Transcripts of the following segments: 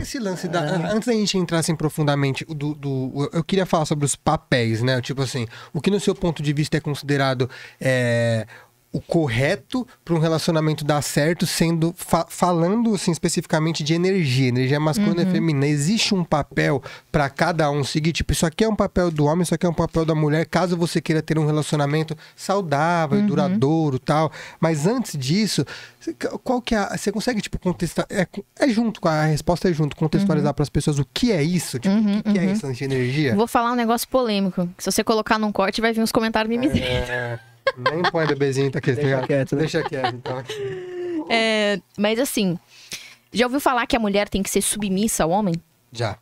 Esse lance da. É. Antes da gente entrar assim profundamente, do, do, eu queria falar sobre os papéis, né? Tipo assim, o que no seu ponto de vista é considerado é, o correto para um relacionamento dar certo, sendo fa falando assim especificamente de energia, energia masculina uhum. e feminina. Existe um papel para cada um seguir, tipo, isso aqui é um papel do homem, isso aqui é um papel da mulher, caso você queira ter um relacionamento saudável, uhum. duradouro, tal. Mas antes disso, qual que é a, você consegue tipo contestar é, é junto com a resposta é junto, contextualizar uhum. para as pessoas o que é isso, tipo, uhum, o que, que é uhum. isso de energia? Vou falar um negócio polêmico, se você colocar num corte vai vir uns comentários mimizinhos. É... Nem põe bebezinho, tá aqui. Tá Deixa tá quieto. Né? Deixa quieto, então. É, mas assim, já ouviu falar que a mulher tem que ser submissa ao homem? Já.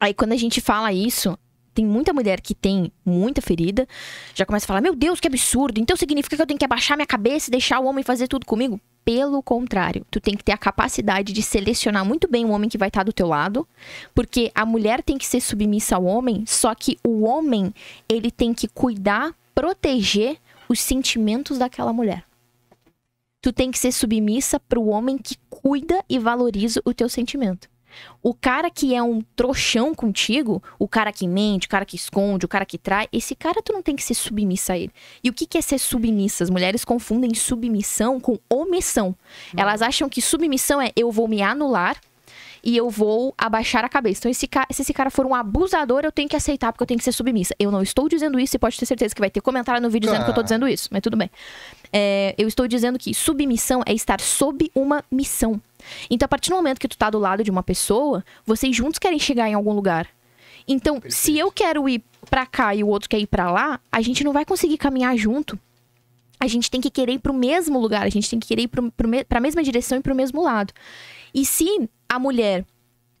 Aí quando a gente fala isso, tem muita mulher que tem muita ferida, já começa a falar: Meu Deus, que absurdo! Então significa que eu tenho que abaixar minha cabeça e deixar o homem fazer tudo comigo? Pelo contrário, tu tem que ter a capacidade de selecionar muito bem o homem que vai estar do teu lado, porque a mulher tem que ser submissa ao homem, só que o homem, ele tem que cuidar, proteger os sentimentos daquela mulher. Tu tem que ser submissa pro homem que cuida e valoriza o teu sentimento. O cara que é um trouxão contigo, o cara que mente, o cara que esconde, o cara que trai, esse cara tu não tem que ser submissa a ele. E o que, que é ser submissa? As mulheres confundem submissão com omissão. Elas hum. acham que submissão é eu vou me anular e eu vou abaixar a cabeça. Então, esse se esse cara for um abusador, eu tenho que aceitar, porque eu tenho que ser submissa. Eu não estou dizendo isso e pode ter certeza que vai ter comentário no vídeo ah. dizendo que eu estou dizendo isso, mas tudo bem. É, eu estou dizendo que submissão é estar sob uma missão. Então, a partir do momento que tu tá do lado de uma pessoa, vocês juntos querem chegar em algum lugar. Então, Perfeito. se eu quero ir para cá e o outro quer ir para lá, a gente não vai conseguir caminhar junto. A gente tem que querer ir pro mesmo lugar, a gente tem que querer ir pro, pro pra mesma direção e pro mesmo lado. E se a mulher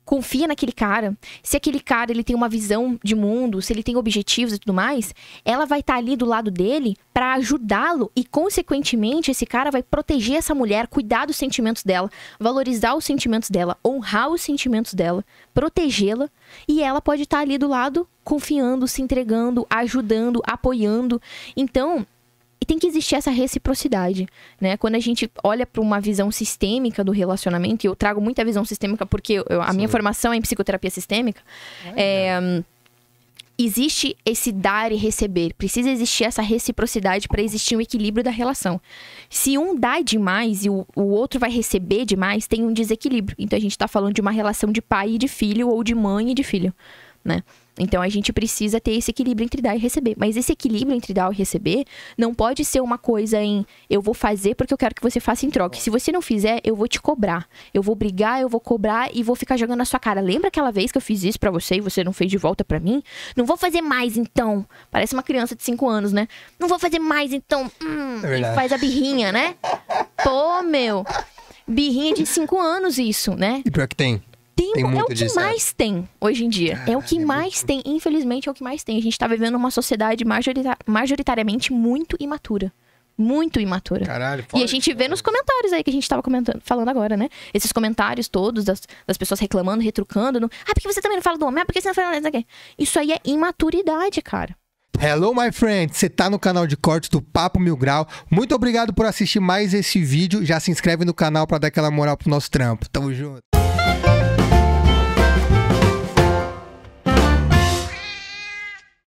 confia naquele cara, se aquele cara ele tem uma visão de mundo, se ele tem objetivos e tudo mais, ela vai estar tá ali do lado dele para ajudá-lo e consequentemente esse cara vai proteger essa mulher, cuidar dos sentimentos dela, valorizar os sentimentos dela, honrar os sentimentos dela, protegê-la e ela pode estar tá ali do lado confiando, se entregando, ajudando, apoiando. Então, tem que existir essa reciprocidade, né? Quando a gente olha para uma visão sistêmica do relacionamento, e eu trago muita visão sistêmica porque eu, a Sim. minha formação é em psicoterapia sistêmica, é. existe esse dar e receber. Precisa existir essa reciprocidade para existir um equilíbrio da relação. Se um dá demais e o, o outro vai receber demais, tem um desequilíbrio. Então a gente está falando de uma relação de pai e de filho ou de mãe e de filho, né? Então a gente precisa ter esse equilíbrio entre dar e receber. Mas esse equilíbrio entre dar e receber não pode ser uma coisa em eu vou fazer porque eu quero que você faça em troca. Se você não fizer, eu vou te cobrar. Eu vou brigar, eu vou cobrar e vou ficar jogando na sua cara. Lembra aquela vez que eu fiz isso para você e você não fez de volta para mim? Não vou fazer mais então. Parece uma criança de 5 anos, né? Não vou fazer mais então. Hum, é faz a birrinha, né? Pô, meu. Birrinha de 5 anos isso, né? E pior que tem. Tem muito é o que disso, é. mais é. tem hoje em dia. é, é o que é mais muito... tem, infelizmente, é o que mais tem. A gente tá vivendo uma sociedade majorita... majoritariamente muito imatura. Muito imatura. Caralho, pode, e a gente vê cara. Né? nos comentários aí que a gente tava comentando, falando agora, né? Esses comentários todos das, das pessoas reclamando, retrucando. No... Ah, porque você também não fala do homem? Ah, porque você não fala aqui? Isso aí é imaturidade, cara. Hello, my friend! Você tá no canal de cortes do Papo Mil Grau. Muito obrigado por assistir mais esse vídeo. Já se inscreve no canal para dar aquela moral pro nosso trampo. Tamo junto!